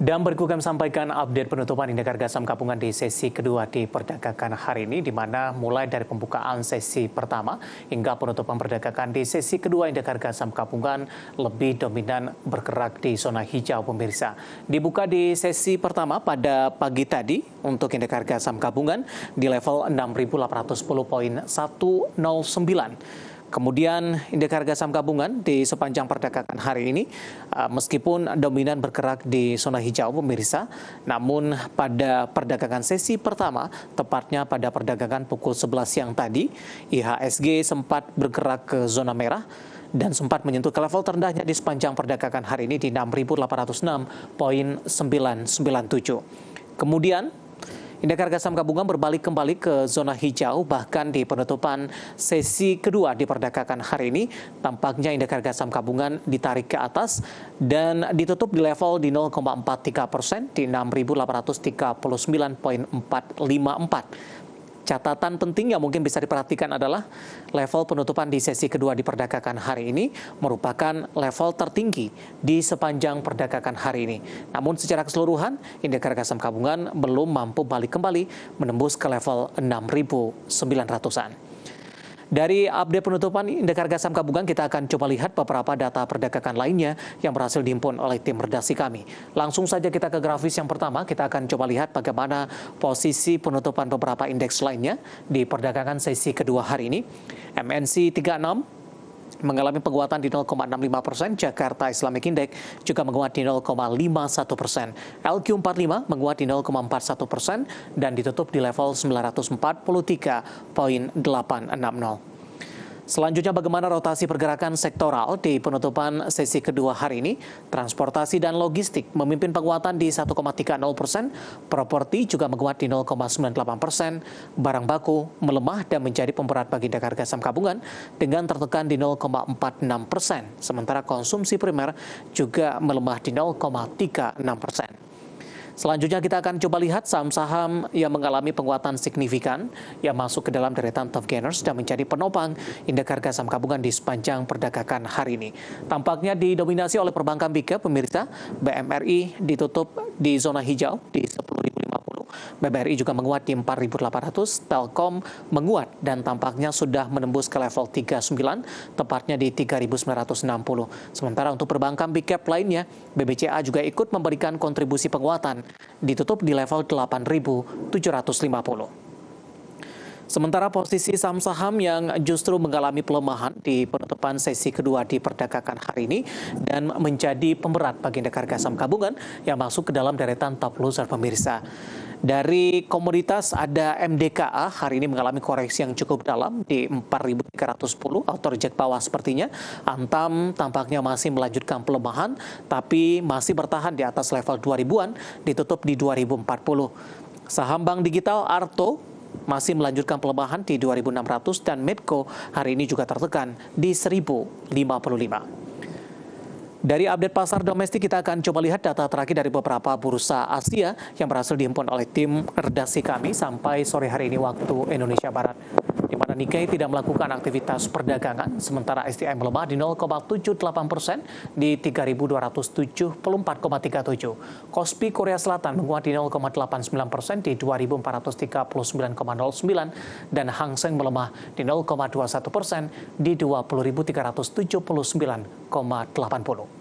Dan berikut kami sampaikan update penutupan indeks harga saham gabungan di sesi kedua di perdagangan hari ini, di mana mulai dari pembukaan sesi pertama hingga penutupan perdagangan di sesi kedua indeks harga saham gabungan lebih dominan bergerak di zona hijau pemirsa. Dibuka di sesi pertama pada pagi tadi untuk indeks harga saham gabungan di level 6.810.109 Kemudian indeks harga saham gabungan di sepanjang perdagangan hari ini uh, meskipun dominan bergerak di zona hijau pemirsa, namun pada perdagangan sesi pertama tepatnya pada perdagangan pukul 11 siang tadi IHSG sempat bergerak ke zona merah dan sempat menyentuh ke level terendahnya di sepanjang perdagangan hari ini di 6.806.997. Kemudian Indeks harga saham gabungan berbalik kembali ke zona hijau bahkan di penutupan sesi kedua diperdagangkan hari ini tampaknya indeks harga saham gabungan ditarik ke atas dan ditutup di level di 0,43 persen di 6.839.454. Catatan penting yang mungkin bisa diperhatikan adalah level penutupan di sesi kedua di perdagangan hari ini merupakan level tertinggi di sepanjang perdagangan hari ini. Namun secara keseluruhan, indeks harga saham gabungan belum mampu balik kembali menembus ke level 6.900-an. Dari update penutupan indeks harga saham gabungan, kita akan coba lihat beberapa data perdagangan lainnya yang berhasil dihimpun oleh tim redaksi kami. Langsung saja kita ke grafis yang pertama, kita akan coba lihat bagaimana posisi penutupan beberapa indeks lainnya di perdagangan sesi kedua hari ini. MNC 36 mengalami penguatan di 0,65 persen, Jakarta Islamic Index juga menguat di 0,51 persen, LQ45 menguat di 0,41 persen, dan ditutup di level 943.860. Selanjutnya bagaimana rotasi pergerakan sektoral di penutupan sesi kedua hari ini? Transportasi dan logistik memimpin penguatan di 1,30 persen, properti juga menguat di 0,98 persen, barang baku melemah dan menjadi pemberat bagi indeks harga saham gabungan dengan tertekan di 0,46 persen, sementara konsumsi primer juga melemah di 0,36 persen. Selanjutnya kita akan coba lihat saham-saham yang mengalami penguatan signifikan yang masuk ke dalam deretan top gainers dan menjadi penopang indeks harga saham gabungan di sepanjang perdagangan hari ini. Tampaknya didominasi oleh perbankan big pemirsa BMRI ditutup di zona hijau di 10 BBRI juga menguat di 4.800, Telkom menguat dan tampaknya sudah menembus ke level 39, tepatnya di 3.960. Sementara untuk perbankan big cap lainnya, BBCA juga ikut memberikan kontribusi penguatan, ditutup di level 8.750. Sementara posisi saham saham yang justru mengalami pelemahan di penutupan sesi kedua di perdagangan hari ini dan menjadi pemberat bagi indeks saham gabungan yang masuk ke dalam deretan top loser pemirsa. Dari komoditas ada MDKA hari ini mengalami koreksi yang cukup dalam di 4.310 atau reject bawah sepertinya. Antam tampaknya masih melanjutkan pelemahan tapi masih bertahan di atas level 2000-an ditutup di 2040. Saham bank digital Arto masih melanjutkan pelemahan di 2600 dan Medco hari ini juga tertekan di 1055. Dari update pasar domestik kita akan coba lihat data terakhir dari beberapa bursa Asia yang berhasil dihimpun oleh tim redaksi kami sampai sore hari ini waktu Indonesia Barat di mana Nikkei tidak melakukan aktivitas perdagangan, sementara STI melemah di 0,78 persen di 3.274,37. Kospi Korea Selatan menguat di 0,89 persen di 2.439,09 dan Hang Seng melemah di 0,21 persen di 20.379,80.